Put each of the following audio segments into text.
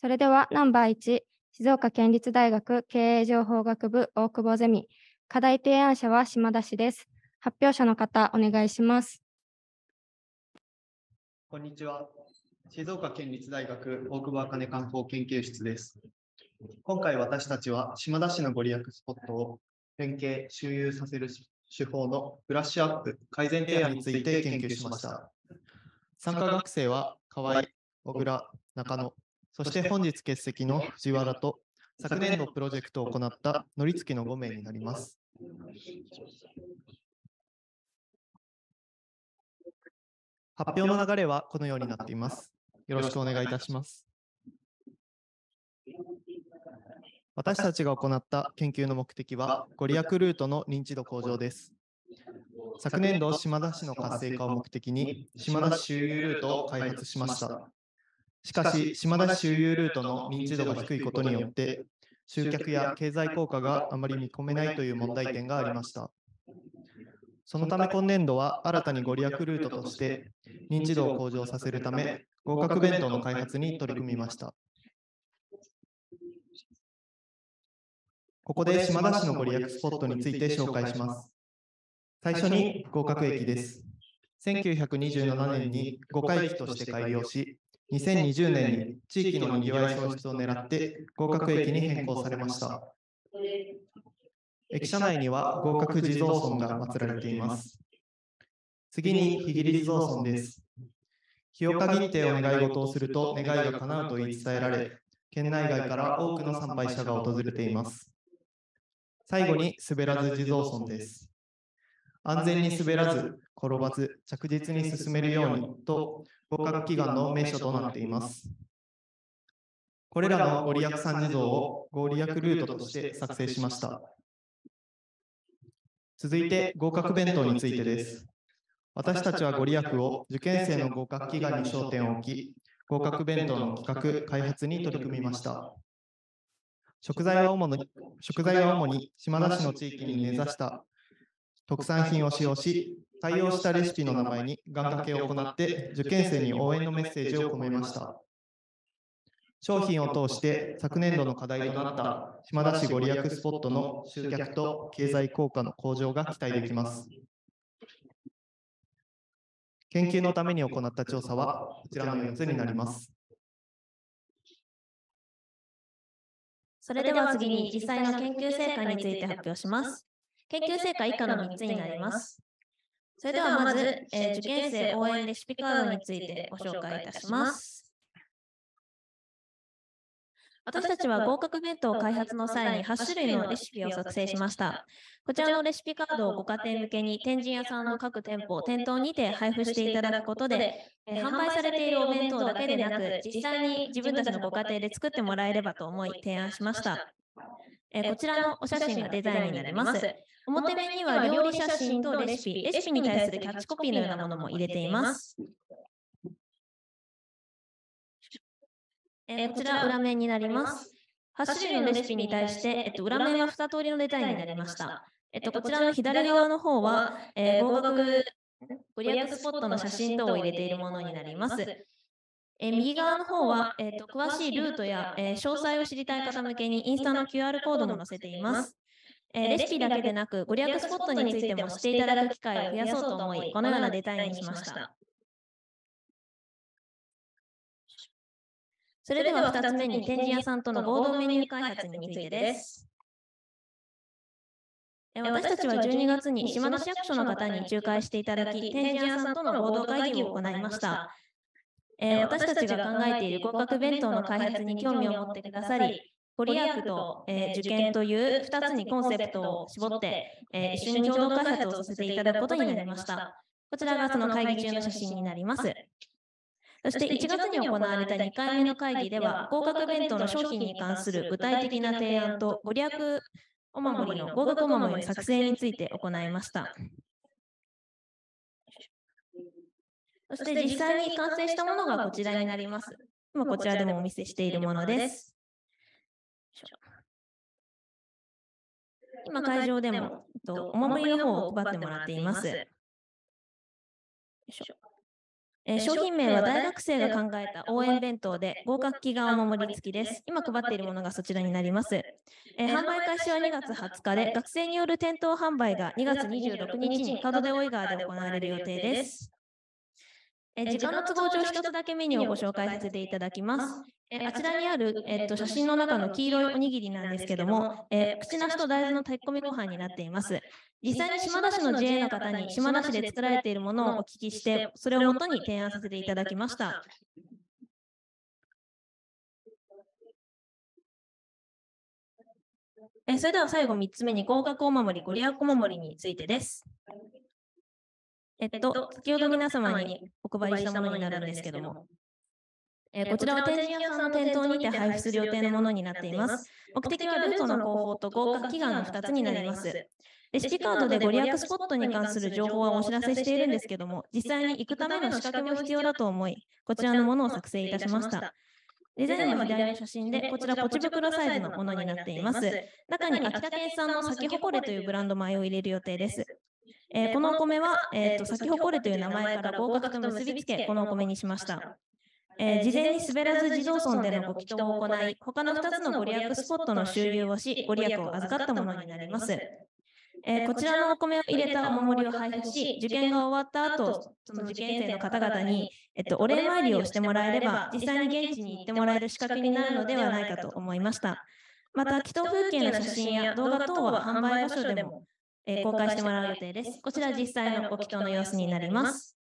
それではナンバー1、静岡県立大学経営情報学部大久保ゼミ、課題提案者は島田氏です。発表者の方、お願いします。こんにちは。静岡県立大学大久保茜観光研究室です。今回私たちは島田氏のご利益スポットを連携・周遊させる手法のブラッシュアップ改善提案について研究しました。参加学生は河合、小倉、中野、そして本日欠席の藤原と、昨年度プロジェクトを行った乗り付きの5名になります。発表の流れはこのようになっています。よろしくお願いいたします。私たちが行った研究の目的は、ご利益ルートの認知度向上です。昨年度、島田市の活性化を目的に、島田市周遊ルートを開発しました。しかし、島田市周遊ルートの認知度が低いことによって、集客や経済効果があまり見込めないという問題点がありました。そのため今年度は新たにご利益ルートとして認知度を向上させるため合格弁当の開発に取り組みました。ここで島田市のご利益スポットについて紹介します。最初に合格駅です。1927年に五回駅として開業し、2020年に地域のにぎわい創出を狙って合格駅に変更されました。駅舎内には合格地蔵尊が祀られています。次に、日切地蔵尊です。日岡認定を願い事をすると願いが叶うと言い伝えられ、県内外から多くの参拝者が訪れています。最後に、滑らず地蔵尊です。安全に滑らず、転ばず着実に進めるようにと合格祈願の名所となっています。これらのご利益三地蔵を合利益ルートとして作成しました。続いて合格弁当についてです。私たちはご利益を受験生の合格祈願に焦点を置き、合格弁当の企画・開発に取り組みました。食材は主に食材は主に島田市の地域に根ざした特産品を使用し、対応したレシピの名前に願掛けを行って受験生に応援のメッセージを込めました。商品を通して昨年度の課題となった島田市ご利益スポットの集客と経済効果の向上が期待できます。研究のために行った調査はこちらの4つになります。それでは次に実際の研究成果について発表します。研究成果以下の3つになります。それではまず、えー、受験生応援レシピカードについてご紹介いたします。私たちは合格弁当開発の際に8種類のレシピを作成しました。こちらのレシピカードをご家庭向けに天神屋さんの各店舗、店頭にて配布していただくことで、え販売されているお弁当だけでなく、実際に自分たちのご家庭で作ってもらえればと思い提案しました。えー、こちらのお写真がデザインになります。表面には料理写真とレシピ、レシピに対するキャッチコピーのようなものも入れています。えー、こちら裏面になります。8種類のレシピに対して、えっと、裏面は2通りのデザインになりました。えっと、こちらの左側の方は、えー、合格ご利益スポットの写真等を入れているものになります。え右側の方は、えーと、詳しいルートや、えー、詳細を知りたい方向けにインスタの QR コードも載せています。えー、レシピだけでなく、ご利益スポットについても知っていただく機会を増やそうと思い、このようなデザインにしました。それでは2つ目に展示屋さんとの合同メニュー開発についてです。私たちは12月に島田市役所の方に仲介していただき、展示屋さんとの合同会議を行いました。えー、私たちが考えている合格弁当の開発に興味を持ってくださり、ご利益と、えー、受験という2つにコンセプトを絞って、えー、一緒に共同開発をさせていただくことになりました。こちらがその会議中の写真になります。そして1月に行われた2回目の会議では、合格弁当の商品に関する具体的な提案と、ご利益お守りの合格お守りの作成について行いました。そして実際に完成したものがこちらになります。今こちらでもお見せしているものです。今会場でもお守りの方を配ってもらっています。え商品名は大学生が考えた応援弁当で合格祈願お守り付きです。今配っているものがそちらになります。え販売開始は2月20日で学生による店頭販売が2月26日に門出大井川で行われる予定です。え時間の都合上一つだけメニューをご紹介させていただきます。えあちらにある、えっと、写真の中の黄色いおにぎりなんですけども、え口なしと大豆の炊き込みご飯になっています。実際に島田市の自営の方に島田市で作られているものをお聞きして、それをもとに提案させていただきました。えそれでは最後3つ目に合格お守り、ご利益お守りについてです。えっと、先ほど皆様にお配りしたものになるんですけども、えー、こちらは天神屋さんの店頭にて配布する予定のものになっています。目的はルートの広報と合格祈願の2つになります。レシピカードでご利益スポットに関する情報はお知らせしているんですけども、実際に行くための仕掛けも必要だと思い、こちらのものを作成いたしました。デザインは左の写真で、こちらポチ袋サイズのものになっています。中に秋田県産の咲き誇れというブランド米を入れる予定です。えー、このお米は、えーと、先咲き誇るという名前から合格と結びつけ、このお米にしました。えー、事前に滑らず児童村でのご祈祷を行い、他の2つのご利益スポットの収入をし、ご利益を預かったものになります。えー、こちらのお米を入れたお守りを配布し、受験が終わった後、その受験生の方々に、えっと、お礼参りをしてもらえれば、実際に現地に行ってもらえる仕掛けになるのではないかと思いました。また、祈祷風景の写真や動画等は販売場所でもえー、公開してもらう予定です。こちら実際のご祈祷の様子になります。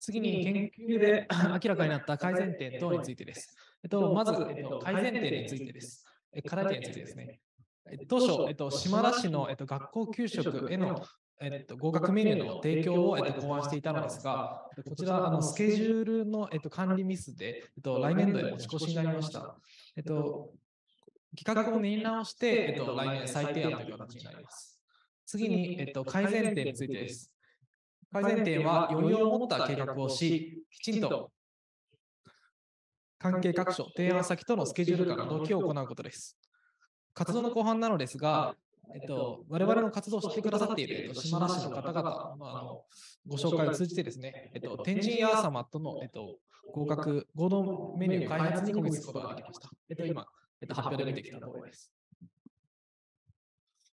次に研究で明らかになった改善点等についてです。えっと、まず、えっと、改善点についてです。え、課題点についてですね。当初、えっと、島田市の、えっと、学校給食へのえっと、合格メニューの提供を、えっと、考案していたのですが、こちら、あのスケジュールの、えっと、管理ミスで、えっと、来年度へ持ち越しになりました。えっと、企画を練り直して、えっと、来年再提案という形になります。次に、えっと、改善点についてです。改善点は余裕を持った計画をし、きちんと関係各所、提案先とのスケジュール化の動きを行うことです。活動の後半なのですが、えっと、我々の活動をしてくださっている、えっと、島田市の方々、まあ、あのご紹介を通じてですね、えっと、天神屋様との、えっと、合格、合同メニュー開発に貢献することができました。えっと、今、えっと、発表で出てきたところです。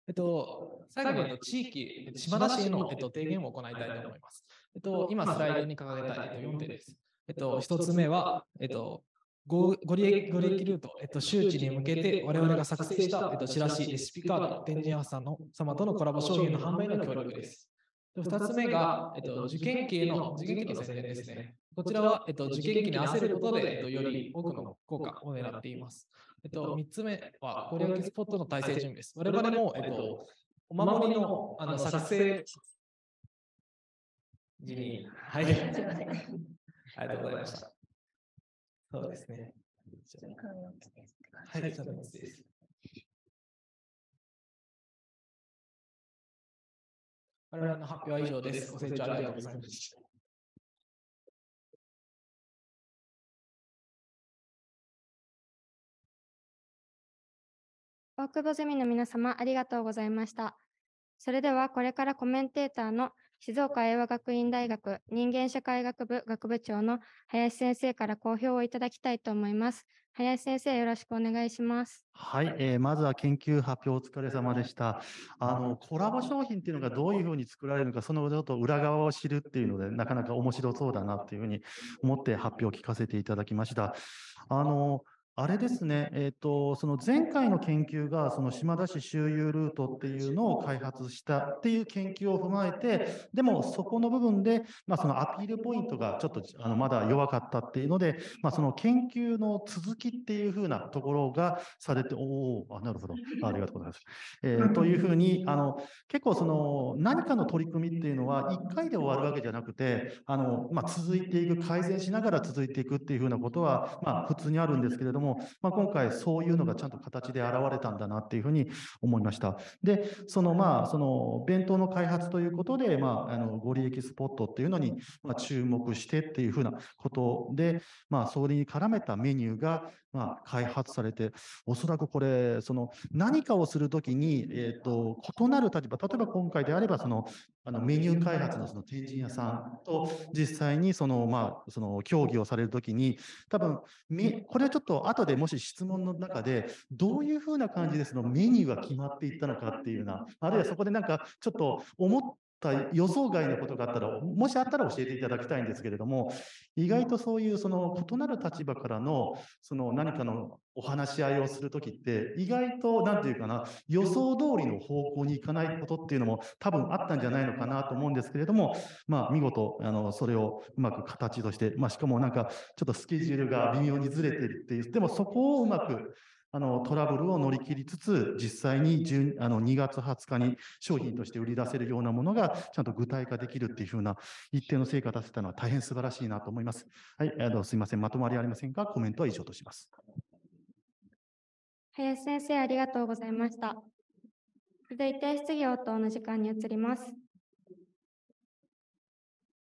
えっと、最後に、えっと、地域、島田市への、えっと、提言を行いたいと思います。えっと、今、スライドに掲げた、えっと、4点です。えっと、1つ目は、えっと、ごご利ご益ルート、えっと、周知に向けて我々が作成した、えっと、チラシ、レシピカード、天神屋さんの様とのコラボ商品の販売の協力です。2つ目が、えっと、受験期の、受験期の宣伝ですね。こちらは、えっと、受験期に合わせることで、えっと、より多くの効果を狙っています。えっと、3つ目は、ご利益スポットの体制準備です。我々も、えっと、お守りのあの作成時に、はい、ありがとうございました。そうですね。はい、そうです。我々の発表は以上です。ご清聴ありがとうございました。大久保ゼミの皆様ありがとうございました。それではこれからコメンテーターの静岡英和学院大学人間社会学部学部長の林先生から講評をいただきたいと思います。林先生、よろしくお願いします。はい、えー、まずは研究発表お疲れ様でした。あの、コラボ商品っていうのがどういうふうに作られるのか、そのちょっと裏側を知るっていうので、なかなか面白そうだなっていうふうに思って発表を聞かせていただきました。あの、あれですね、えー、と、その前回の研究が、その島田市周遊ルートっていうのを開発したっていう研究を踏まえて、でもそこの部分で、まあそのアピールポイントがちょっとあのまだ弱かったっていうので、まあその研究の続きっていうふうなところがされて、おお、なるほど。ありがとうございます。えー、というふうに、あの、結構その何かの取り組みっていうのは1回で終わるわけじゃなくて、あの、まあ続いていく、改善しながら続いていくっていうふうなことは、まあ普通にあるんですけれども、も、まあ、今回そういうのがちゃんと形で現れたんだなっていうふうに思いました。で、そのまあ、その弁当の開発ということで、まあ、あのご利益スポットっていうのに、ま注目してっていうふうなことで、まあ、それに絡めたメニューが、ま開発されて、おそらくこれ、その何かをするときに、えーと、異なる立場、例えば今回であればその、あのメニュー開発のその天神屋さんと実際にその、まあ、その協議をされるときに、多分これはちょっと後でもし質問の中で、どういうふうな感じでそのメニューが決まっていったのかっていうような、あるいはそこでなんかちょっと思った予想外のことがあったら、もしあったら教えていただきたいんですけれども、意外とそういうその異なる立場からのその何かのお話し合いをするときって、意外と何て言うかな、予想通りの方向に行かないことっていうのも多分あったんじゃないのかなと思うんですけれども、まあ見事、あの、それをうまく形として、まあしかもなんかちょっとスケジュールが微妙にずれてるって言っても、そこをうまくあの、トラブルを乗り切りつつ、実際にあの2月20日に商品として売り出せるようなものが、ちゃんと具体化できるっていうふうな一定の成果を出せたのは大変素晴らしいなと思います。はい、あのすみません。まとまりありませんが、コメントは以上とします。林先生、ありがとうございました。続いて質疑応答の時間に移ります。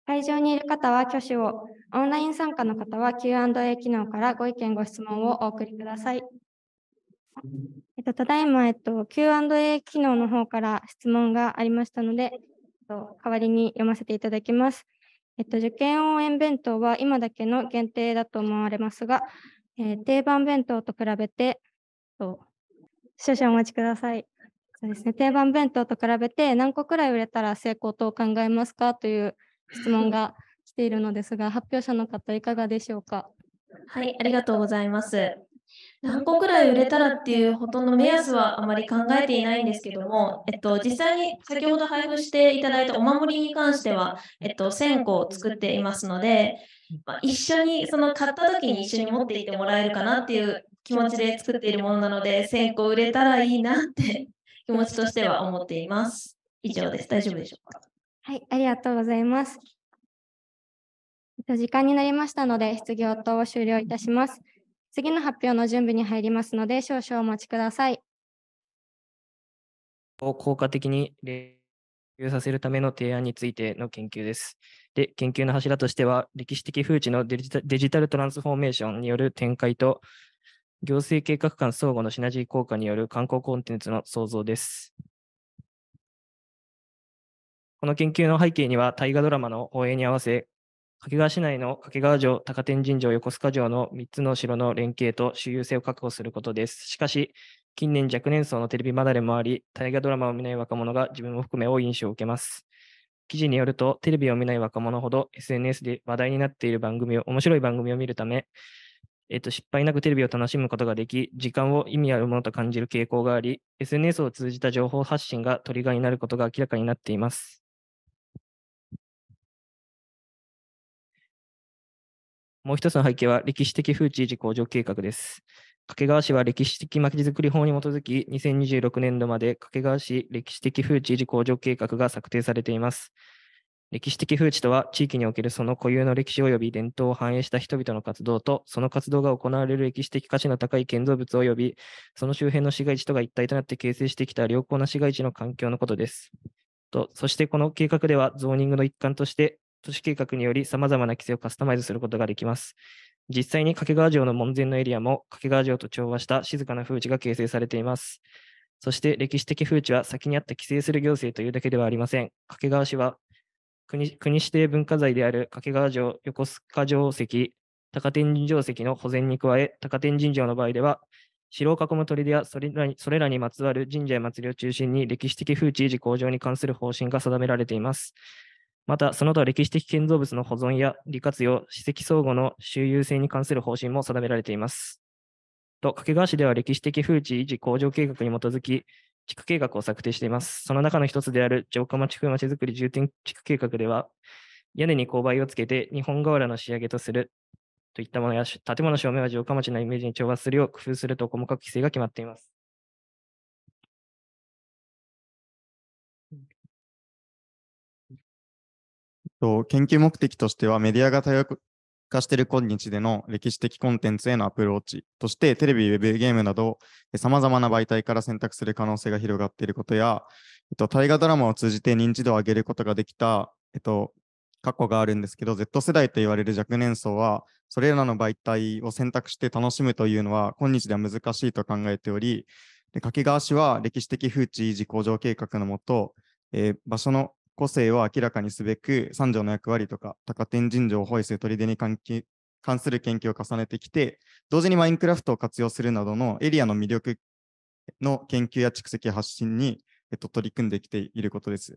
会場にいる方は挙手を、オンライン参加の方は Q&A 機能からご意見、ご質問をお送りください。えっと、ただいま、えっと、Q&A 機能の方から質問がありましたので、えっと、代わりに読ませていただきます。えっと、受験応援弁当は今だけの限定だと思われますが、えー、定番弁当と比べて、と少々お待ちください。そうですね、定番弁当と比べて何個くらい売れたら成功と考えますかという質問が来ているのですが、発表者の方いかがでしょうか。はい、ありがとうございます。何個くらい売れたらっていうほとんど目安はあまり考えていないんですけども、えっと、実際に先ほど配布していただいたお守りに関しては、えっと、1000個作っていますので、まあ、一緒にその買った時に一緒に持っていってもらえるかなっていう気持ちで作っているものなので1000個売れたらいいなって 気持ちとしては思っています。以上です。大丈夫でしょうか。はい、ありがとうございます。時間になりましたので、質疑応答を終了いたします。次の発表の準備に入りますので、少々お待ちください。を効果的に利用させるための提案についての研究です。で、研究の柱としては、歴史的風知のデジタルトランスフォーメーションによる展開と、行政計画間相互のシナジー効果による観光コンテンツの創造です。この研究の背景には、大河ドラマの放映に合わせ、掛川市内の掛川城、高天神城、横須賀城の3つの城の連携と周遊性を確保することです。しかし、近年若年層のテレビ離れもあり、大河ドラマを見ない若者が自分も含め多い印象を受けます。記事によると、テレビを見ない若者ほど SNS で話題になっている番組を、面白い番組を見るため、えっと、失敗なくテレビを楽しむことができ、時間を意味あるものと感じる傾向があり、SNS を通じた情報発信がトリガーになることが明らかになっています。もう一つの背景は歴史的風地維持向上計画です。掛川市は歴史的まちづくり法に基づき、2026年度まで掛川市歴史的風地維持向上計画が策定されています。歴史的風地とは、地域におけるその固有の歴史及び伝統を反映した人々の活動と、その活動が行われる歴史的価値の高い建造物及び、その周辺の市街地とが一体となって形成してきた良好な市街地の環境のことです。とそしてこの計画では、ゾーニングの一環として、都市計画により様々な規制をカスタマイズすることができます。実際に掛川城の門前のエリアも掛川城と調和した静かな風地が形成されています。そして歴史的風地は先にあった規制する行政というだけではありません。掛川市は国国指定文化財である掛川城、横須賀城跡、高天神城跡の保全に加え、高天神城の場合では、城を囲む砦やそれらにそれらにまつわる神社や祭りを中心に歴史的風地維持向上に関する方針が定められています。また、その他歴史的建造物の保存や利活用、史跡相互の周遊性に関する方針も定められています。と、掛川市では歴史的風地維持向上計画に基づき、地区計画を策定しています。その中の一つである城下町風町づくり重点地区計画では、屋根に勾配をつけて日本瓦の仕上げとするといったものや、建物正面は城下町のイメージに調和するよう工夫すると細かく規制が決まっています。研究目的としてはメディアが多様化している今日での歴史的コンテンツへのアプローチとしてテレビ、ウェブ、ゲームなどさまざまな媒体から選択する可能性が広がっていることや、えっと、大河ドラマを通じて認知度を上げることができた、えっと、過去があるんですけど Z 世代と言われる若年層はそれらの媒体を選択して楽しむというのは今日では難しいと考えており掛川市は歴史的風知維持向上計画のもと、えー、場所の個性を明らかにすべく三条の役割とか高天神城ホイス砦に関係関する研究を重ねてきて同時にマインクラフトを活用するなどのエリアの魅力の研究や蓄積発信に、えっと、取り組んできていることです。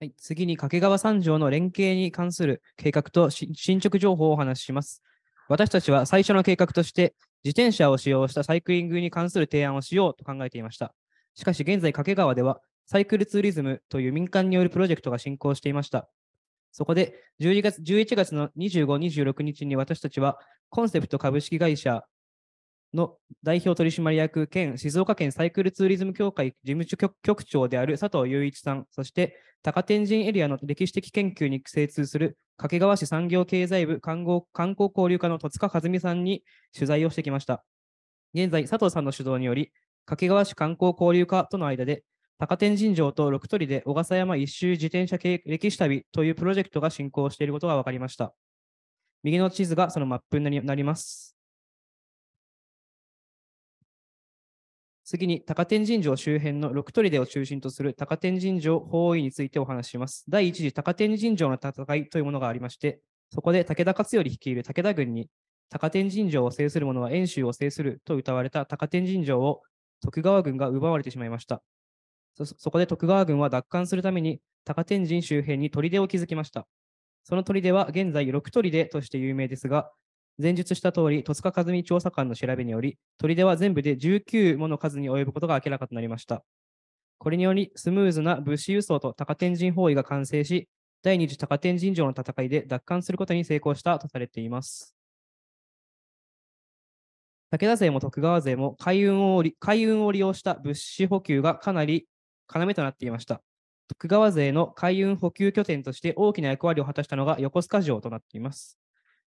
はい、次に掛川三条の連携に関する計画と進捗情報をお話しします。私たちは最初の計画として自転車を使用したサイクリングに関する提案をしようと考えていました。しかし現在、掛川ではサイクルツーリズムという民間によるプロジェクトが進行していました。そこで1月11月の25、26日に私たちはコンセプト株式会社の代表取締役兼静岡県サイクルツーリズム協会事務局長である佐藤雄一さん、そして高天神エリアの歴史的研究に精通する掛川市産業経済部観光観光交流課の戸塚和美さんに取材をしてきました。現在、佐藤さんの主導により、掛川市観光交流課との間で高天神城と六鳥で小笠山一周自転車歴史旅というプロジェクトが進行していることが分かりました。右の地図がそのマップになります。次に高天神城周辺の六砦を中心とする高天神城包囲についてお話しします。第1次高天神城の戦いというものがありまして、そこで武田勝頼率いる武田軍に高天神城を制する者は遠州を制すると謳われた高天神城を徳川軍が奪われてしまいました。そそこで徳川軍は奪還するために高天神周辺に砦を築きました。その砦は現在6砦として有名ですが、前述した通り、戸塚和美調査官の調べにより、砦は全部で19もの数に及ぶことが明らかとなりました。これにより、スムーズな物資輸送と高天神包囲が完成し、第二次高天神城の戦いで奪還することに成功したとされています。武田勢も徳川勢も海運を海運を利用した物資補給がかなり要となっていました。徳川勢の海運補給拠点として大きな役割を果たしたのが横須賀城となっています。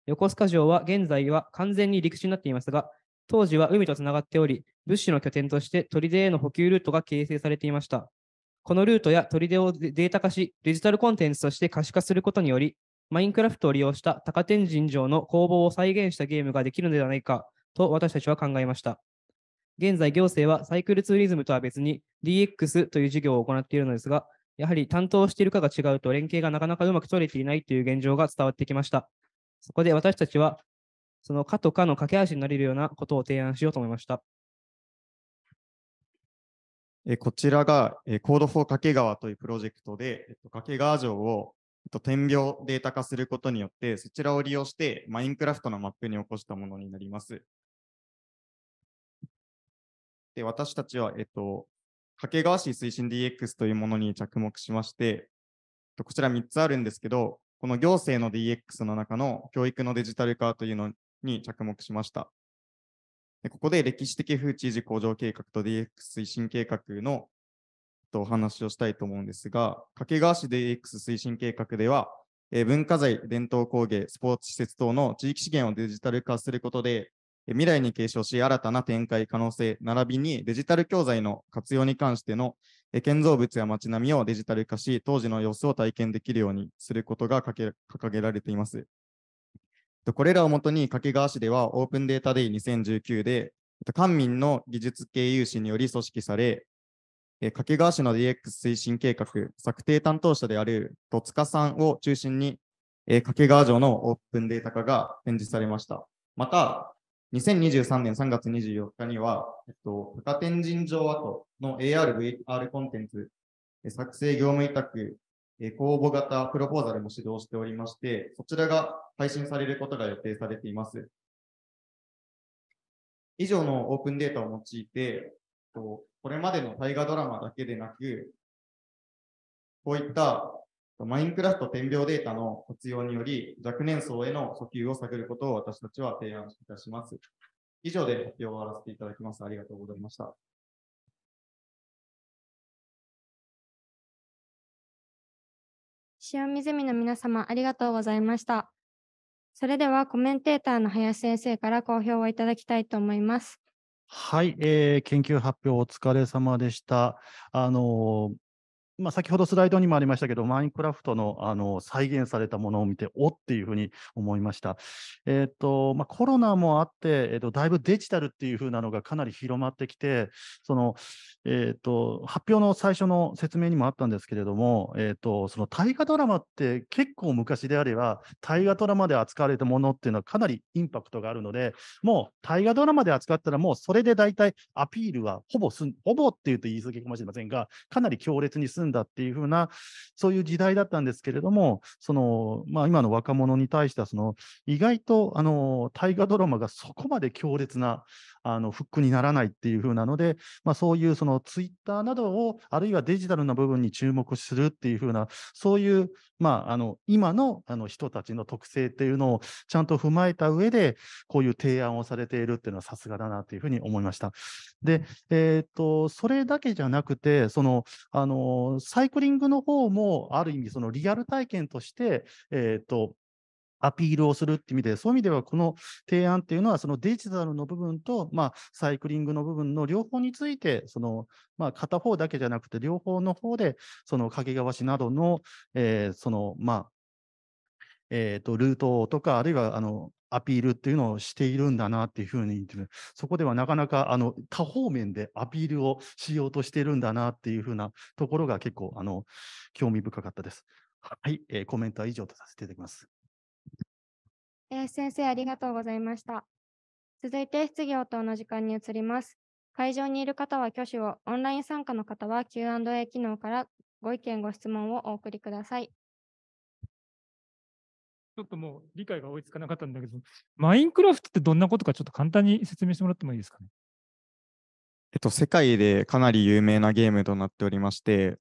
横須賀城は現在は完全に陸地になっていますが、当時は海とつながっており、物資の拠点として砦への補給ルートが形成されていました。このルートや砦をデータ化し、デジタルコンテンツとして可視化することにより、マインクラフトを利用した高天神城の攻防を再現したゲームができるのではないかと私たちは考えました。現在行政はサイクルツーリズムとは別に DX という事業を行っているのですが、やはり担当しているかが違うと連携がなかなかうまく取れていないという現状が伝わってきました。そこで私たちは、そのかとかの架け橋になれるようなことを提案しようと思いました。こちらが Code for 掛川というプロジェクトで、掛川城を点描データ化することによって、そちらを利用してマインクラフトのマップに起こしたものになります。で、私たちは、えっと、掛川市推進 DX というものに着目しまして、こちら3つあるんですけど、この行政の DX の中の教育のデジタル化というのに着目しました。でここで歴史的風知事向上計画と DX 推進計画のお話をしたいと思うんですが、掛川市 DX 推進計画では、え文化財、伝統工芸、スポーツ施設等の地域資源をデジタル化することで、未来に継承し、新たな展開可能性、並びにデジタル教材の活用に関しての建造物や街並みをデジタル化し、当時の様子を体験できるようにすることが掲げられています。これらをもとに掛川市ではオープンデータデイ2019で、官民の技術系有志により組織され、掛川市の DX 推進計画策定担当者である戸塚さんを中心に、掛川城のオープンデータ化が展示されました。また、2023年3月24日には、えっと、高天神城跡の AR/VR コンテンツ、作成業務委託、公募型プロポーザルも指導しておりまして、そちらが配信されることが予定されています。以上のオープンデータを用いて、これまでの大河ドラマだけでなく、こういったマインクラフト点描データの活用により若年層への訴求を探ることを私たちは提案いたします。以上で発表を終わらせていただきます。ありがとうございました。塩見の皆様、ありがとうございました。それではコメンテーターの林先生から好評をいただきたいと思います。はい、えー、研究発表お疲れ様でした。あのまあ、先ほどスライドにもありましたけど、マインクラフトのあの再現されたものを見て、おっていうふうに思いました。えっ、ー、とまあ、コロナもあって、えーと、だいぶデジタルっていうふうなのがかなり広まってきて、そのえーと、発表の最初の説明にもあったんですけれども、えーと、その大河ドラマって結構昔であれば、大河ドラマで扱われたものっていうのはかなりインパクトがあるので、もう大河ドラマで扱ったら、もうそれで大体アピールはほぼすほぼっていうと言い過ぎかもしれませんが、かなり強烈にすんんだっていうふうな、そういう時代だったんですけれども、そのまあ、今の若者に対してはその、意外とあの大河ドラマがそこまで強烈なあのフックにならないっていうふうなので、まあ、そういうそのツイッターなどを、あるいはデジタルな部分に注目するっていうふうな、そういう、まあ、あの今のあの人たちの特性っていうのをちゃんと踏まえた上で、こういう提案をされているっていうのはさすがだなというふうに思いました。で、えー、っと、それだけじゃなくて、その、あの、サイクリングの方も、ある意味、そのリアル体験として、えっ、ー、と、アピールをするっていう意味で、そういう意味ではこの提案っていうのは、そのデジタルの部分と、まあ、サイクリングの部分の両方について、そのまあ、片方だけじゃなくて、両方の方で、その掛川市などの、えー、そのまあえーとルートとか、あるいはあのアピールっていうのをしているんだなっていうふうにそこではなかなかあの多方面でアピールをしようとしているんだなっていうふうなところが結構あの興味深かったです。はい、えー、コメントは以上とさせていただきます。林先生、ありがとうございました。続いて質疑応答の時間に移ります。会場にいる方は挙手を、オンライン参加の方は Q&A 機能からご意見、ご質問をお送りください。ちょっともう理解が追いつかなかったんだけど、マインクラフトってどんなことかちょっと簡単に説明してもらってもいいですかね。えっと、世界でかなり有名なゲームとなっておりまして、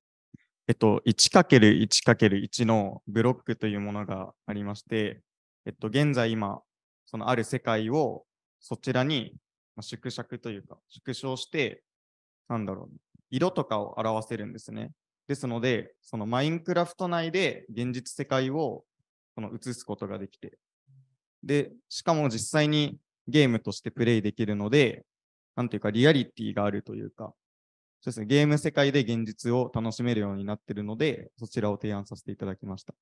えっと、1×1×1 のブロックというものがありまして、えっと、現在今、そのある世界をそちらに縮尺というか、縮小して、なんだろう、色とかを表せるんですね。ですので、そのマインクラフト内で現実世界をその映すことができて。で、しかも実際にゲームとしてプレイできるので、なんていうかリアリティがあるというか、そうですね、ゲーム世界で現実を楽しめるようになっているので、そちらを提案させていただきました。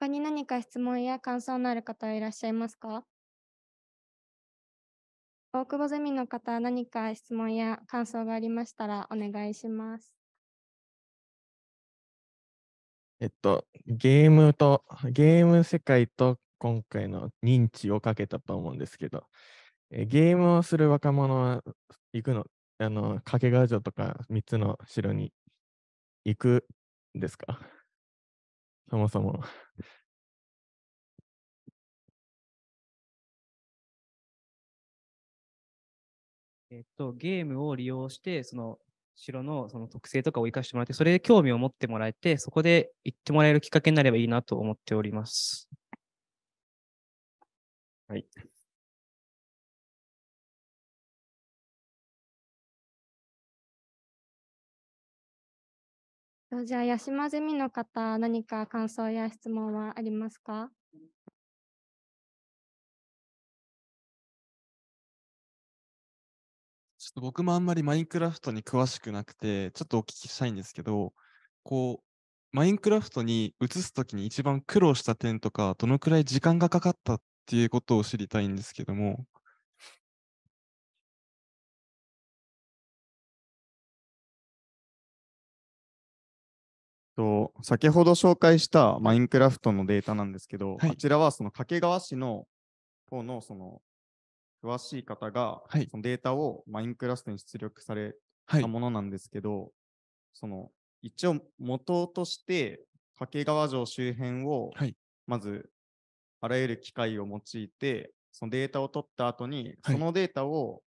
他に何か質問や感想のある方はいらっしゃいますか大久保ゼミの方、何か質問や感想がありましたらお願いします。えっと、ゲームと、ゲーム世界と今回の認知をかけたと思うんですけど、えゲームをする若者は行くの、あの、掛川城とか3つの城に行くんですか そもそもえっと、ゲームを利用して、その城のその特性とかを生かしてもらって、それで興味を持ってもらえて、そこで行ってもらえるきっかけになればいいなと思っております。はい。じゃあ、八島ゼミの方、何か感想や質問はありますかと僕もあんまりマインクラフトに詳しくなくて、ちょっとお聞きしたいんですけど、こう、マインクラフトに移すときに一番苦労した点とか、どのくらい時間がかかったっていうことを知りたいんですけども。と先ほど紹介したマインクラフトのデータなんですけど、はい、ちらはその掛川市の方のその詳しい方が、はい、そのデータをマインクラフトに出力されたものなんですけど、はい、その一応元として掛川城周辺を、まずあらゆる機械を用いてそのデータを取った後に、そのデータを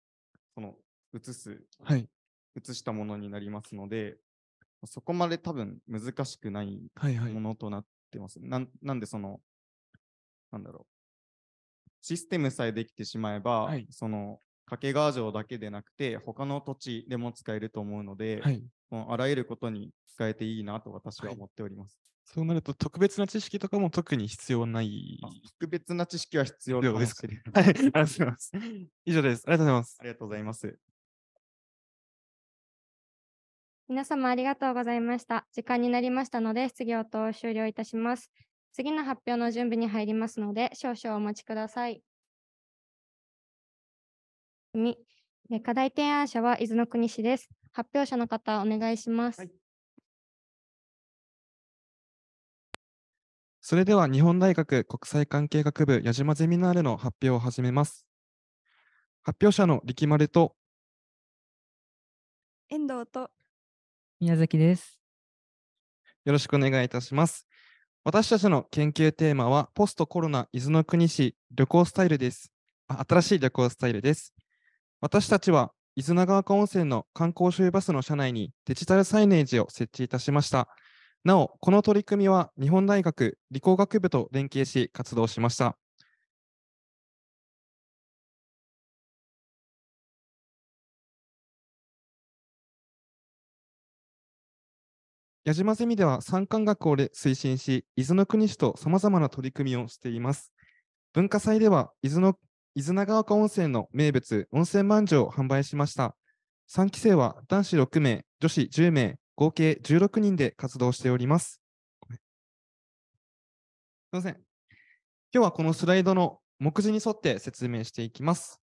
その移す、はい、移したものになりますのでそこまで多分難しくないものとなってます。はいはい、ななんでそのなんだろシステムさえできてしまえば、はい、その掛川城だけでなくて他の土地でも使えると思うので、はい、もうあらゆることに使えていいなと私は思っております。はいそうなると特別な知識とかも特に必要ない。特別な知識は必要です。はい、ありがとうございます。以上です。ありがとうございます。ありがとうございます。皆様ありがとうございました。時間になりましたので、質疑応答を終了いたします。次の発表の準備に入りますので、少々お待ちください。2、課題提案者は伊豆の国市です。発表者の方、お願いします。はい、それでは、日本大学国際関係学部矢島ゼミナールの発表を始めます。発表者の力丸と遠藤と宮崎です。よろしくお願いいたします。私たちの研究テーマは、ポストコロナ伊豆の国市旅行スタイルです。新しい旅行スタイルです。私たちは、伊豆長岡温泉の観光周遊バスの車内にデジタルサイネージを設置いたしました。なお、この取り組みは日本大学理工学部と連携し活動しました。矢島ゼミでは山間学を推進し、伊豆の国市とさまざまな取り組みをしています。文化祭では伊豆の伊豆長岡温泉の名物、温泉まんを販売しました。3期生は男子6名、女子10名、合計16人で活動しております。すみません。今日はこのスライドの目次に沿って説明していきます。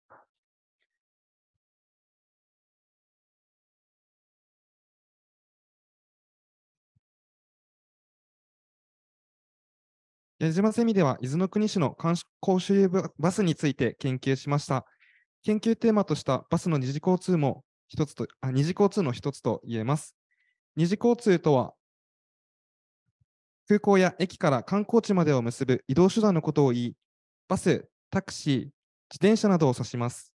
矢島ゼミでは伊豆の国市の観光周遊バスについて研究しました。研究テーマとしたバスの二次交通も一つとあ二次交通の一つと言えます。二次交通とは空港や駅から観光地までを結ぶ移動手段のことを言い、バス、タクシー、自転車などを指します。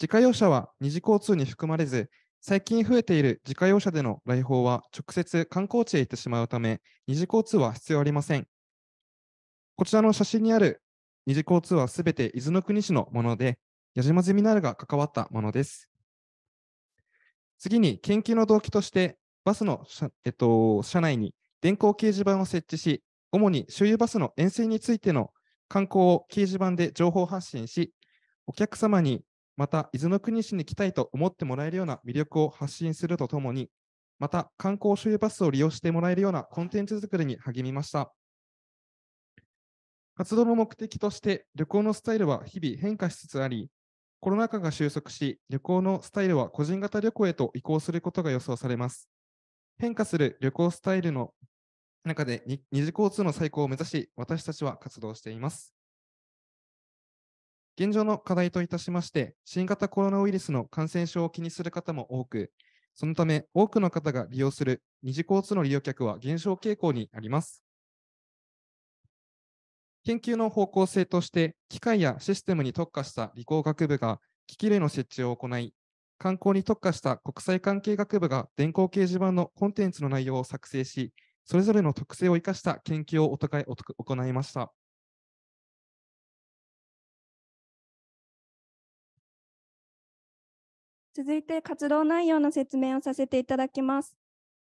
自家用車は二次交通に含まれず、最近増えている自家用車での来訪は直接観光地へ行ってしまうため、二次交通は必要ありません。こちらの写真にある二次交通はすべて伊豆の国市のもので、矢島ゼミナールが関わったものです。次に研究の動機として、バスの車,、えっと、車内に電光掲示板を設置し、主に周遊バスの沿線についての観光を掲示板で情報発信し、お客様にまた伊豆の国市に来たいと思ってもらえるような魅力を発信するとともに、また観光周遊バスを利用してもらえるようなコンテンツ作りに励みました。活動の目的として旅行のスタイルは日々変化しつつあり、コロナ禍が収束し、旅行のスタイルは個人型旅行へと移行することが予想されます。変化する旅行スタイルの中で二次交通の再興を目指し、私たちは活動しています。現状の課題といたしまして、新型コロナウイルスの感染症を気にする方も多く、そのため多くの方が利用する二次交通の利用客は減少傾向にあります。研究の方向性として、機械やシステムに特化した理工学部が機器類の設置を行い、観光に特化した国際関係学部が電光掲示板のコンテンツの内容を作成し、それぞれの特性を生かした研究を行いました。続いて活動内容の説明をさせていただきます。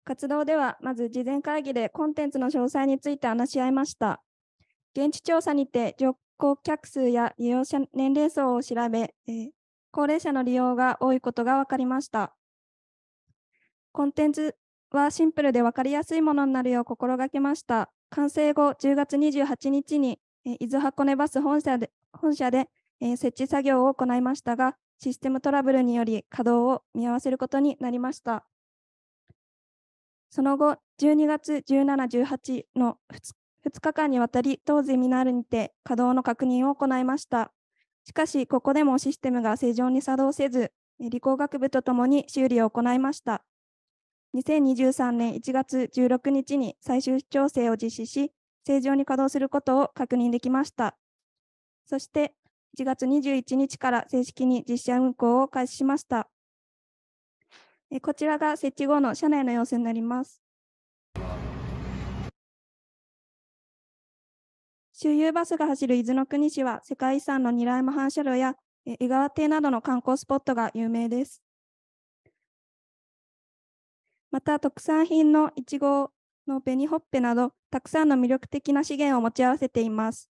活動では、まず事前会議でコンテンツの詳細について話し合いました。現地調査にて乗降客数や利用者年齢層を調べ、えー、高齢者の利用が多いことが分かりました。コンテンツはシンプルで分かりやすいものになるよう心がけました。完成後、10月28日に、え伊豆箱根バス本社で本社で、え設置作業を行いましたが、システムトラブルにより稼働を見合わせることになりました。その後、12月17、18の2 2日間にわたり当ゼミナールにて稼働の確認を行いました。しかし、ここでもシステムが正常に作動せず、理工学部とともに修理を行いました。2023年1月16日に最終調整を実施し、正常に稼働することを確認できました。そして、1月21日から正式に実車運行を開始しました。こちらが設置後の車内の様子になります。周遊バスが走る伊豆の国市は世界遺産のニラ来マ反射炉や江川邸などの観光スポットが有名です。また特産品のいちごの紅ほっぺなどたくさんの魅力的な資源を持ち合わせています。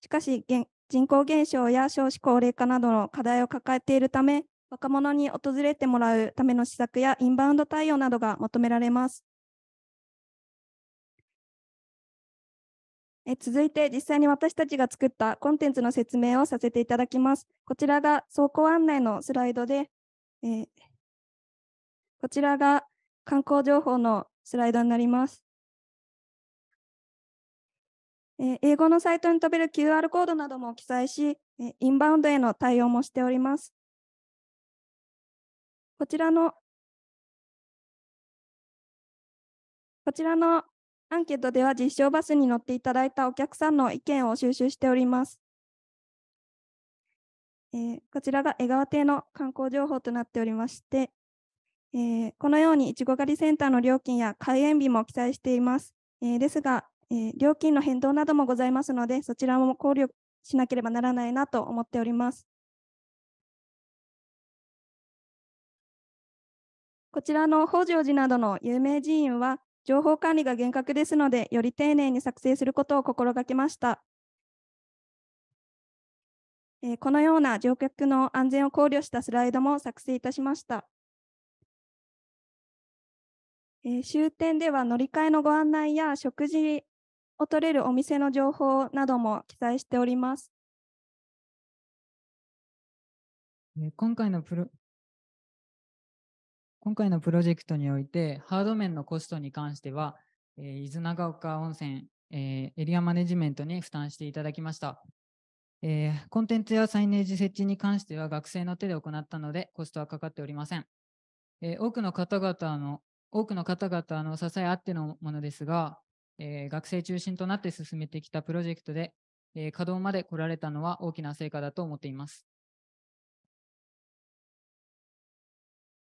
しかし人口減少や少子高齢化などの課題を抱えているため若者に訪れてもらうための施策やインバウンド対応などが求められます。え続いて実際に私たちが作ったコンテンツの説明をさせていただきます。こちらが走行案内のスライドで、えー、こちらが観光情報のスライドになります。えー、英語のサイトに飛べる QR コードなども記載し、えインバウンドへの対応もしております。こちらのこちらのアンケートでは実証バスに乗っていただいたお客さんの意見を収集しております。えー、こちらが江川邸の観光情報となっておりまして、えー、このようにいちご狩りセンターの料金や開園日も記載しています。えー、ですが、え料金の変動などもございますので、そちらも考慮しなければならないなと思っております。こちらの北条寺などの有名寺院は、情報管理が厳格ですので、より丁寧に作成することを心がけました。えこのような乗客の安全を考慮したスライドも作成いたしました。え終点では乗り換えのご案内や食事を取れるお店の情報なども記載しております。今回のプロ今回のプロジェクトにおいて、ハード面のコストに関しては、えー、伊豆長岡温泉、えー、エリアマネジメントに負担していただきました。えー、コンテンツやサイネージ設置に関しては学生の手で行ったので、コストはかかっておりません。え多くの方々の、多くの方々の支えあってのものですが、え学生中心となって進めてきたプロジェクトで、え稼働まで来られたのは大きな成果だと思っています。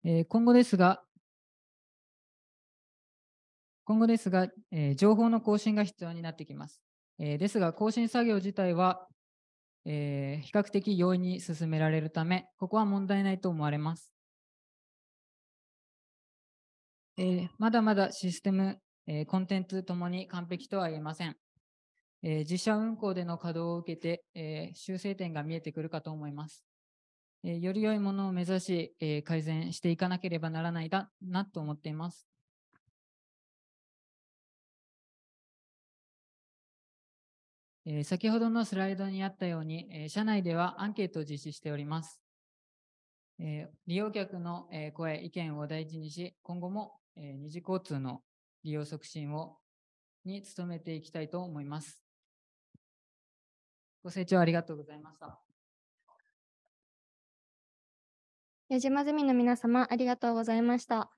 え今後ですが、今後ですが、え情報の更新が必要になってきます。えですが、更新作業自体は、え比較的容易に進められるため、ここは問題ないと思われます。えまだまだシステム、えコンテンツともに完璧とは言えません。え実車運行での稼働を受けて、え修正点が見えてくるかと思います。えより良いものを目指し、え改善していかなければならないだなと思っています。え先ほどのスライドにあったように、え社内ではアンケートを実施しております。え利用客の、え声、意見を大事にし、今後も、え二次交通の利用促進をに努めていきたいと思います。ご清聴ありがとうございました。矢島ゼミの皆様、ありがとうございました。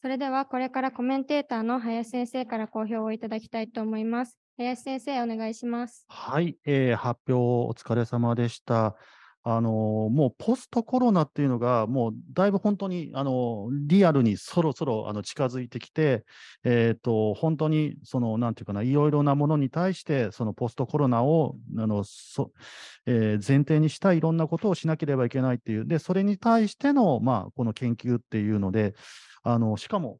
それでは、これからコメンテーターの林先生から好評をいただきたいと思います。林先生、お願いします。はい、えー、発表お疲れ様でした。あのもうポストコロナっていうのが、もうだいぶ本当にあのリアルにそろそろあの近づいてきて、えーと、本当にそのなんていうかな、いろいろなものに対して、そのポストコロナをあのそ、えー、前提にしたいろんなことをしなければいけないっていう、でそれに対しての、まあ、この研究っていうので、あのしかも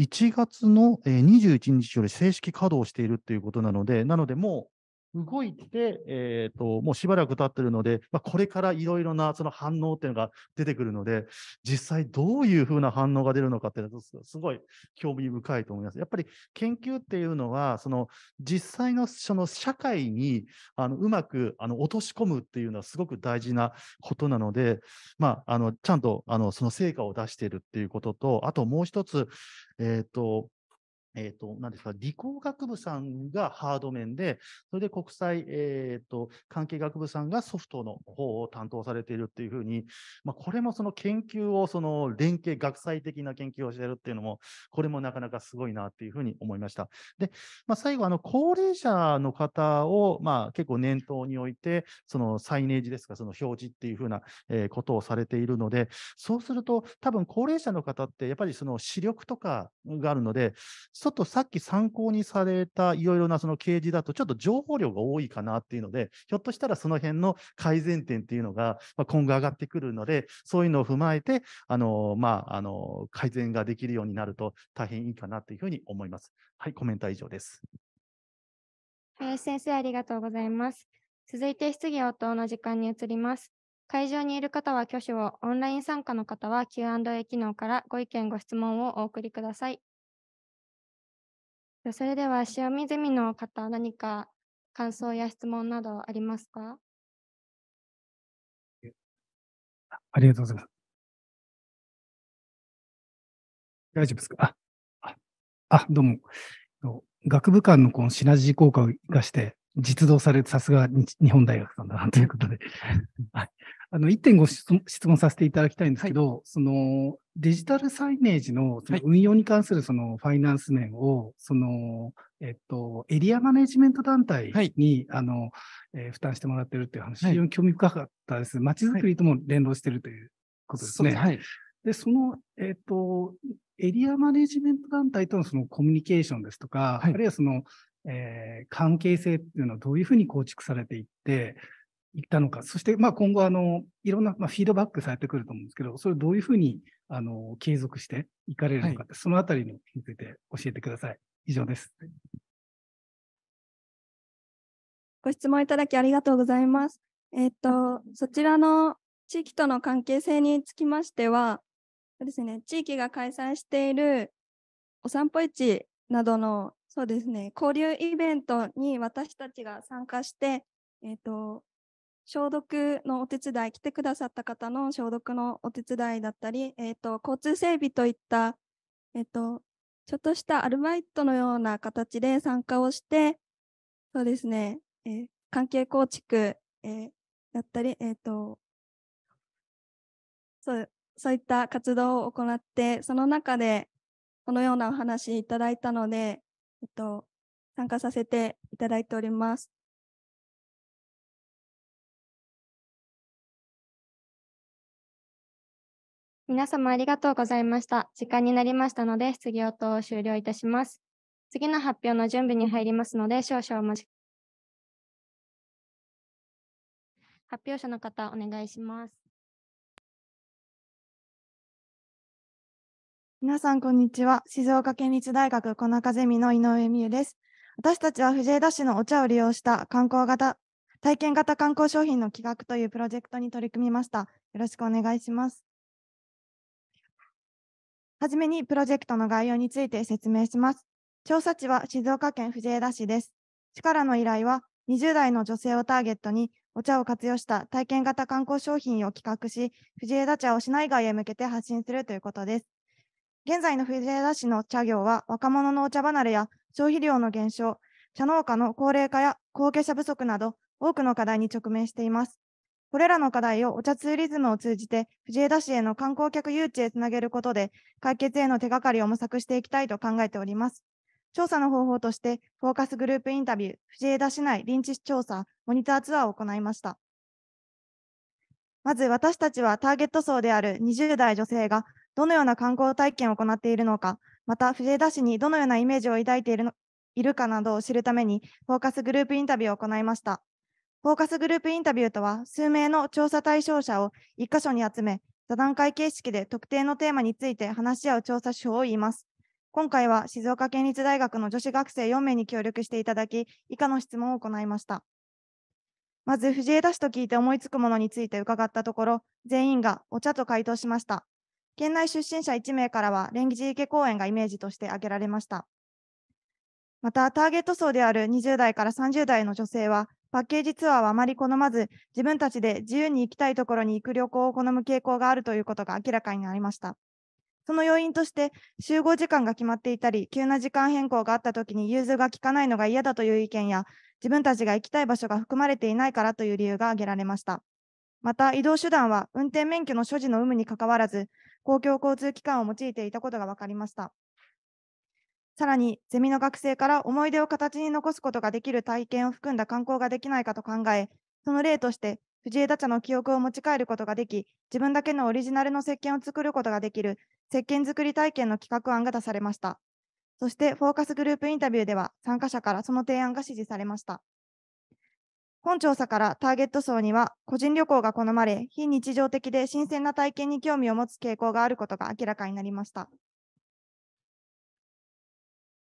1月の21日より正式稼働しているということなので、なので、もう動いて、えーと、もうしばらく経ってるので、まあ、これからいろいろなその反応っていうのが出てくるので、実際どういうふうな反応が出るのかっていうのはすごい興味深いと思います。やっぱり研究っていうのは、その実際のその社会にあのうまくあの落とし込むっていうのはすごく大事なことなので、まあ、あのちゃんとあのその成果を出しているっていうことと、あともう一つ、えっ、ー、と、えっ、ー、と、何ですか、理工学部さんがハード面で、それで国際、えっ、ー、と、関係学部さんがソフトの方を担当されているっていうふうに、まあ、これもその研究を、その連携、学際的な研究をしているっていうのも、これもなかなかすごいなっていうふうに思いました。で、まあ、最後、あの、高齢者の方を、まあ、結構念頭に置いて、そのサイネージですか、その表示っていうふうな、えー、ことをされているので、そうすると、多分高齢者の方って、やっぱりその視力とかがあるので、ちょっとさっき参考にされたいろいろなその掲示だと、ちょっと情報量が多いかなっていうので、ひょっとしたらその辺の改善点っていうのが今後上がってくるので、そういうのを踏まえて、あのまあ、あの改善ができるようになると大変いいかなというふうに思います。はい、コメントは以上です。林先生、ありがとうございます。続いて質疑応答の時間に移ります。会場にいる方は挙手を、オンライン参加の方は Q&A 機能からご意見、ご質問をお送りください。それでは、塩見ゼミの方、何か感想や質問などありますかありがとうございます。大丈夫ですかあ、あ、どうも。学部間のこのシナジー効果を生かして、実動されて、さすが日本大学さんだなということで。あの、1.5質問させていただきたいんですけど、はい、その、デジタルサイネージのその運用に関するそのファイナンス面を、その、えっと、エリアマネジメント団体に、あの、え負担してもらってるっていう話、非常に興味深かったです。まちづくりとも連動してるということですね。はい。で、その、えっと、エリアマネジメント団体とのそのコミュニケーションですとか、あるいはその、え関係性っていうのはどういうふうに構築されていって、いったのか、そしてまあ今後あの、いろんなまあフィードバックされてくると思うんですけど、それをどういうふうにあの継続していかれるのかって、はい、そのあたりについて教えてください。以上です。ご質問いただきありがとうございます。えっ、ー、と、そちらの地域との関係性につきましては、そうですね、地域が開催しているお散歩市などの、そうですね、交流イベントに私たちが参加して、えっ、ー、と、消毒のお手伝い、来てくださった方の消毒のお手伝いだったり、えっ、ー、と、交通整備といった、えっ、ー、と、ちょっとしたアルバイトのような形で参加をして、そうですね、えー、関係構築、えー、だったり、えっ、ー、と、そう、そういった活動を行って、その中で、このようなお話いただいたので、えっ、ー、と、参加させていただいております。皆様ありがとうございました。時間になりましたので、質疑応答を終了いたします。次の発表の準備に入りますので、少々お待ち。発表者の方、お願いします。皆さん、こんにちは。静岡県立大学小中ゼミの井上美優です。私たちは藤枝市のお茶を利用した観光型、体験型観光商品の企画というプロジェクトに取り組みました。よろしくお願いします。はじめにプロジェクトの概要について説明します。調査地は静岡県藤枝市です。市からの依頼は、20代の女性をターゲットに、お茶を活用した体験型観光商品を企画し、藤枝茶を市内外へ向けて発信するということです。現在の藤枝市の茶業は、若者のお茶離れや消費量の減少、茶農家の高齢化や後継者不足など、多くの課題に直面しています。これらの課題をお茶ツーリズムを通じて、藤枝市への観光客誘致へつなげることで、解決への手がかりを模索していきたいと考えております。調査の方法として、フォーカスグループインタビュー、藤枝市内臨時調査、モニターツアーを行いました。まず私たちはターゲット層である20代女性がどのような観光体験を行っているのか、また藤枝市にどのようなイメージを抱いているのいるかなどを知るために、フォーカスグループインタビューを行いました。フォーカスグループインタビューとは、数名の調査対象者を1箇所に集め、座談会形式で特定のテーマについて話し合う調査手法を言います。今回は静岡県立大学の女子学生4名に協力していただき、以下の質問を行いました。まず、藤枝市と聞いて思いつくものについて伺ったところ、全員がお茶と回答しました。県内出身者1名からは、蓮日池公園がイメージとして挙げられました。また、ターゲット層である20代から30代の女性は、パッケージツアーはあまり好まず、自分たちで自由に行きたいところに行く旅行を好む傾向があるということが明らかになりました。その要因として、集合時間が決まっていたり、急な時間変更があったときに融通が利かないのが嫌だという意見や、自分たちが行きたい場所が含まれていないからという理由が挙げられました。また、移動手段は運転免許の所持の有無にかかわらず、公共交通機関を用いていたことが分かりました。さらに、ゼミの学生から思い出を形に残すことができる体験を含んだ観光ができないかと考え、その例として、藤枝茶の記憶を持ち帰ることができ、自分だけのオリジナルの石鹸を作ることができる、石鹸作り体験の企画案が出されました。そして、フォーカスグループインタビューでは、参加者からその提案が支持されました。本調査からターゲット層には、個人旅行が好まれ、非日常的で新鮮な体験に興味を持つ傾向があることが明らかになりました。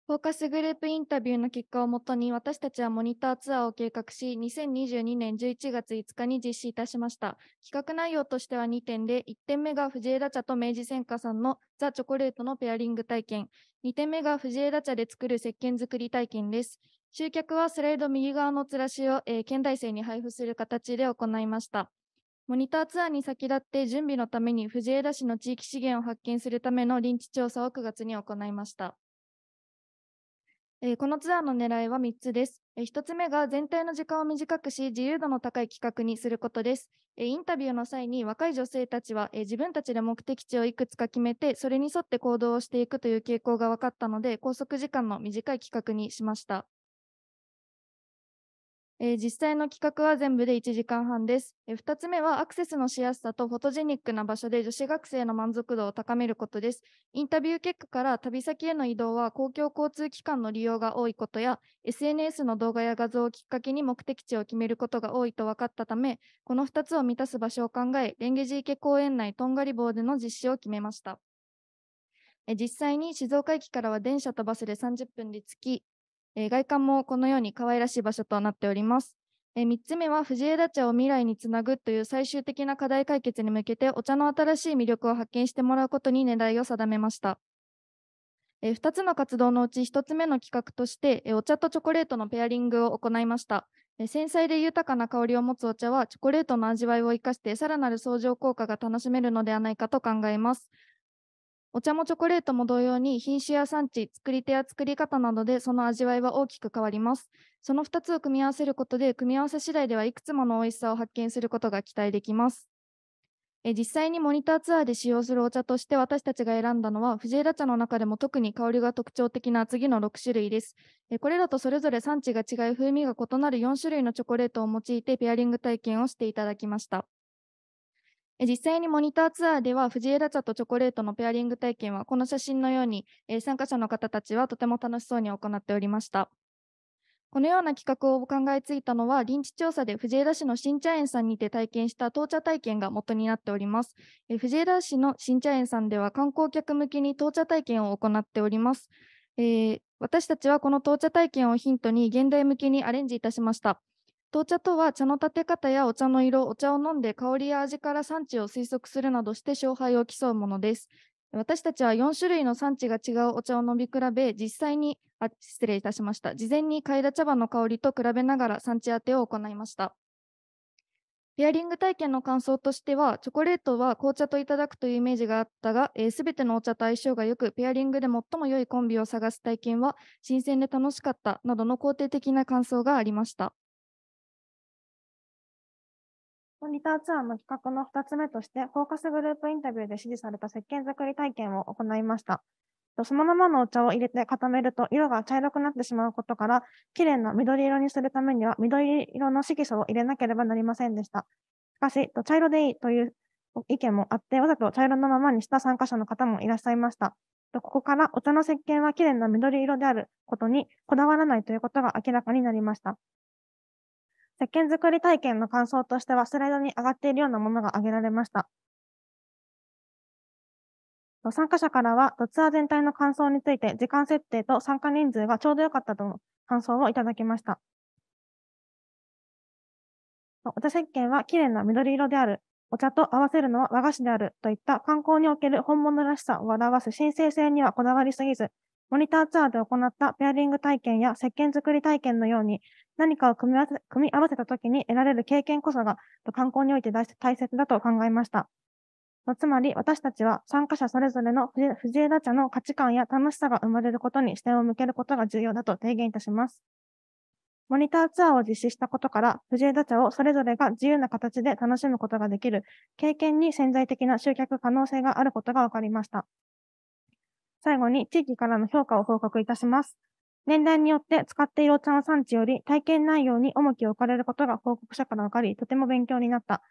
フォーカスグループインタビューの結果をもとに私たちはモニターツアーを計画し2022年11月5日に実施いたしました企画内容としては2点で1点目が藤枝茶と明治専科さんのザ・チョコレートのペアリング体験2点目が藤枝茶で作る石鹸作り体験です集客はスライド右側のチラシを、えー、県大生に配布する形で行いましたモニターツアーに先立って準備のために藤枝市の地域資源を発見するための臨時調査を9月に行いましたえー、このツアーの狙いは3つです。えー、1つ目が全体の時間を短くし、自由度の高い企画にすることです。えー、インタビューの際に若い女性たちは、え自分たちで目的地をいくつか決めて、それに沿って行動をしていくという傾向が分かったので、拘束時間の短い企画にしました。えー、実際の企画は全部で1時間半です、えー、2つ目はアクセスのしやすさとフォトジェニックな場所で女子学生の満足度を高めることです。インタビュー結果から旅先への移動は公共交通機関の利用が多いことや SNS の動画や画像をきっかけに目的地を決めることが多いと分かったためこの2つを満たす場所を考えレンゲジ池公園内とんがり棒での実施を決めました。実際に静岡駅からは電車とバスで30分で着き、え外観もこのように可愛らしい場所となっております。え3つ目は藤枝茶を未来につなぐという最終的な課題解決に向けてお茶の新しい魅力を発見してもらうことに狙いを定めました。え2つの活動のうち1つ目の企画としてえお茶とチョコレートのペアリングを行いました。え繊細で豊かな香りを持つお茶はチョコレートの味わいを生かしてさらなる相乗効果が楽しめるのではないかと考えます。お茶もチョコレートも同様に品種や産地、作り手や作り方などでその味わいは大きく変わります。その2つを組み合わせることで、組み合わせ次第ではいくつもの美味しさを発見することが期待できます。え実際にモニターツアーで使用するお茶として私たちが選んだのは、藤枝茶の中でも特に香りが特徴的な次の6種類です。えこれらとそれぞれ産地が違い、風味が異なる4種類のチョコレートを用いてペアリング体験をしていただきました。実際にモニターツアーでは藤枝茶とチョコレートのペアリング体験はこの写真のように参加者の方たちはとても楽しそうに行っておりました。このような企画を考えついたのは、臨時調査で藤枝市の新茶園さんにて体験した当茶体験が元になっております。え藤枝市の新茶園さんでは観光客向けに当茶体験を行っております。えー、私たちはこの当茶体験をヒントに現代向けにアレンジいたしました。闘茶とは茶の立て方やお茶の色、お茶を飲んで香りや味から産地を推測するなどして勝敗を競うものです。私たちは4種類の産地が違うお茶を飲み比べ、実際に、あ失礼いたしました。事前にカイだ茶葉の香りと比べながら産地当てを行いました。ペアリング体験の感想としては、チョコレートは紅茶といただくというイメージがあったが、す、えー、べ、てのお茶と相性が良く、ペアリングで最も良いコンビを探す体験は、新鮮で楽しかったなどの肯定的な感想がありました。モニターツアーの企画の2つ目として、フォーカスグループインタビューで指示された石鹸作り体験を行いました。そのままのお茶を入れて固めると色が茶色くなってしまうことから、綺麗な緑色にするためには緑色の色素を入れなければなりませんでした。しかし、茶色でいいという意見もあって、わざと茶色のままにした参加者の方もいらっしゃいました。ここからお茶の石鹸は綺麗な緑色であることにこだわらないということが明らかになりました。石鹸作り体験の感想としては、スライドに上がっているようなものが挙げられました。参加者からは、ツアー全体の感想について、時間設定と参加人数がちょうど良かったとの感想をいただきました。お茶石鹸は綺麗な緑色である。お茶と合わせるのは和菓子であるといった観光における本物らしさを表す申請性にはこだわりすぎず、モニターツアーで行ったペアリング体験や石鹸作り体験のように何かを組み合わせ組み合わせた時に得られる経験こそが観光において大切だと考えました。つまり私たちは参加者それぞれの藤枝茶の価値観や楽しさが生まれることに視点を向けることが重要だと提言いたします。モニターツアーを実施したことから藤枝茶をそれぞれが自由な形で楽しむことができる経験に潜在的な集客可能性があることが分かりました。最後に地域からの評価を報告いたします。年代によって使っているお茶の産地より体験内容に重きを置かれることが報告者から分かり、とても勉強になった。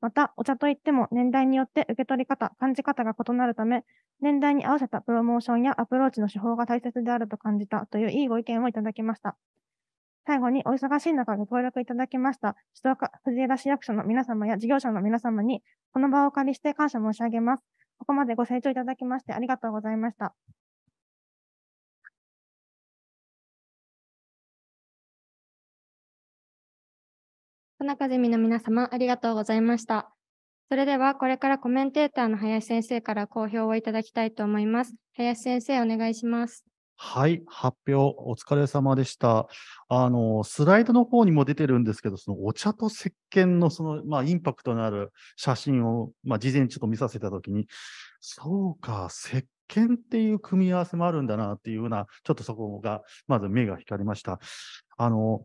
また、お茶といっても年代によって受け取り方、感じ方が異なるため、年代に合わせたプロモーションやアプローチの手法が大切であると感じたといういいご意見をいただきました。最後にお忙しい中ご協力いただきました、首都藤枝市役所の皆様や事業者の皆様に、この場をお借りして感謝申し上げます。ここまでご清聴いただきましてありがとうございました。田中ゼミの皆様、ありがとうございました。それでは、これからコメンテーターの林先生から好評をいただきたいと思います。林先生、お願いします。はい、発表、お疲れ様でした。あの、スライドの方にも出てるんですけど、そのお茶と石鹸の、その、まあ、インパクトのある写真を、まあ、事前にちょっと見させたときに、そうか、石鹸っていう組み合わせもあるんだなっていうような、ちょっとそこが、まず目が光りました。あの、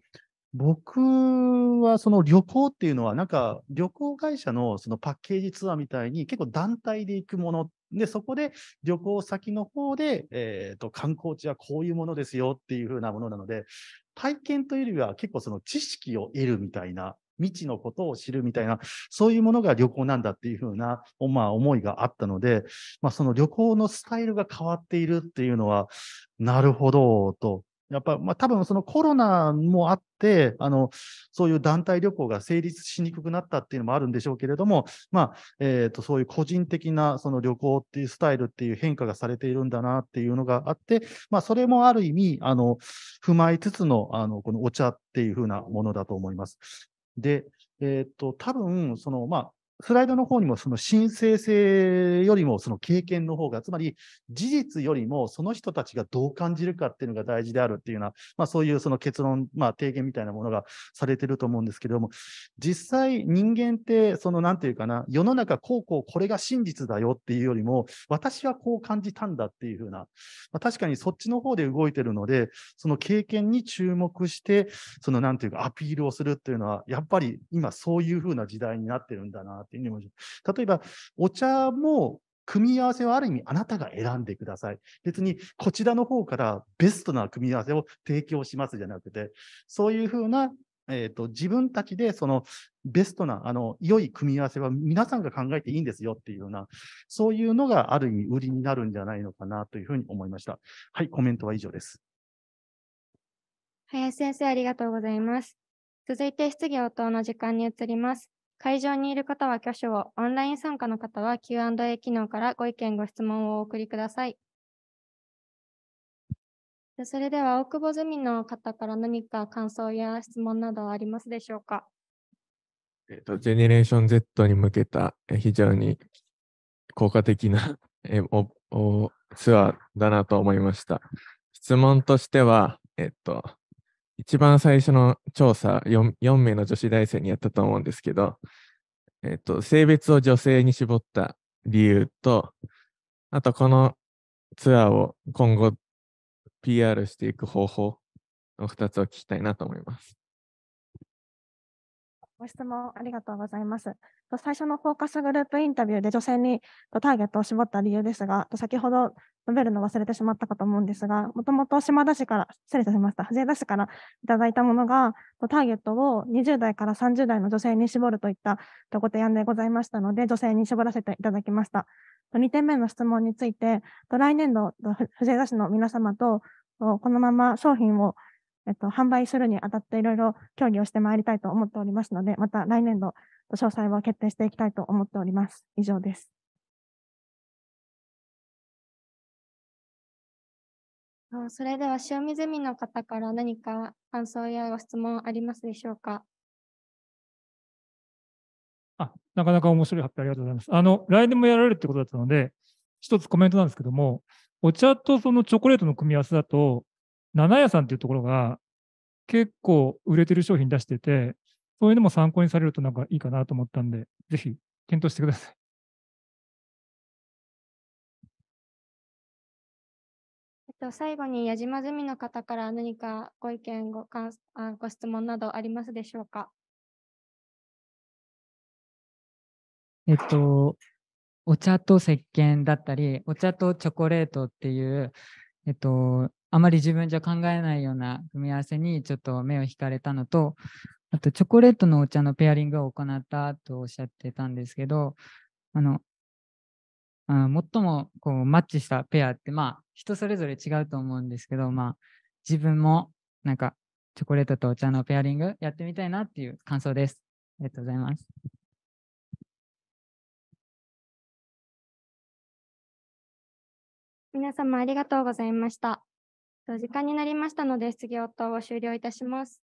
僕はその旅行っていうのは、なんか旅行会社のそのパッケージツアーみたいに結構団体で行くもので、そこで旅行先の方で、えーと、観光地はこういうものですよっていうふうなものなので、体験というよりは結構その知識を得るみたいな、未知のことを知るみたいな、そういうものが旅行なんだっていうふうな、まあ、思いがあったので、まあ、その旅行のスタイルが変わっているっていうのは、なるほどと。やっぱ、まあ、多分そのコロナもあって、あの、そういう団体旅行が成立しにくくなったっていうのもあるんでしょうけれども、まあ、えっ、ー、と、そういう個人的なその旅行っていうスタイルっていう変化がされているんだなっていうのがあって、まあ、それもある意味、あの、踏まえつつの、あの、このお茶っていうふうなものだと思います。で、えっ、ー、と、多分、その、まあ、スライドの方にもその申請性よりもその経験の方が、つまり事実よりもその人たちがどう感じるかっていうのが大事であるっていうような、まあ、そういうその結論、まあ、提言みたいなものがされてると思うんですけれども、実際人間ってそのなんていうかな、世の中こうこうこれが真実だよっていうよりも、私はこう感じたんだっていうふうな、まあ、確かにそっちの方で動いてるので、その経験に注目して、そのなんていうかアピールをするっていうのは、やっぱり今そういうふうな時代になってるんだなっていうふうに思います。例えば、お茶も組み合わせはある意味あなたが選んでください。別にこちらの方からベストな組み合わせを提供しますじゃなくて、そういうふうな、えーと、自分たちでそのベストな、あの、良い組み合わせは皆さんが考えていいんですよっていうような、そういうのがある意味売りになるんじゃないのかなというふうに思いました。はい、コメントは以上です。林先生、ありがとうございます。続いて質疑応答の時間に移ります。会場にいる方は挙手を、オンライン参加の方は Q&A 機能からご意見、ご質問をお送りください。それでは、大久保ゼミの方から何か感想や質問などありますでしょうか。えっと、ジェネレーション Z に向けた非常に効果的な えおおツアーだなと思いました。質問としては、えっと、一番最初の調査4、4名の女子大生にやったと思うんですけど、えっと、性別を女性に絞った理由と、あとこのツアーを今後 PR していく方法の2つを聞きたいなと思います。ご質問ありがとうございます。最初のフォーカスグループインタビューで女性にターゲットを絞った理由ですが、先ほど述べるの忘れてしまったかと思うんですが、もともと島田市から、失礼いたしました、藤枝市からいただいたものが、ターゲットを20代から30代の女性に絞るといったご提案でございましたので、女性に絞らせていただきました。2点目の質問について、来年度、藤枝市の皆様とこのまま商品をえっと、販売するにあたっていろいろ協議をしてまいりたいと思っておりますので、また来年度、詳細は決定していきたいと思っております。以上です。それでは、塩水ゼミの方から何か感想やご質問ありますでしょうか。あなかなか面白い発表ありがとうございます。あの、来年もやられるってことだったので、一つコメントなんですけども、お茶とそのチョコレートの組み合わせだと、七屋さんっていうところが結構売れてる商品出してて、そういうのも参考にされるとなんかいいかなと思ったんで、ぜひ検討してください。えっと、最後に矢島ゼミの方から何かご意見ご感あ、ご質問などありますでしょうか。えっと、お茶と石鹸だったり、お茶とチョコレートっていう、えっと、あまり自分じゃ考えないような組み合わせにちょっと目を引かれたのと、あとチョコレートのお茶のペアリングを行ったとおっしゃってたんですけど、あの、あ最もこうマッチしたペアって、まあ、人それぞれ違うと思うんですけど、まあ、自分もなんかチョコレートとお茶のペアリングやってみたいなっていう感想です。ありがとうございます。皆様ありがとうございました。時間になりましたので、質疑応答を終了いたします。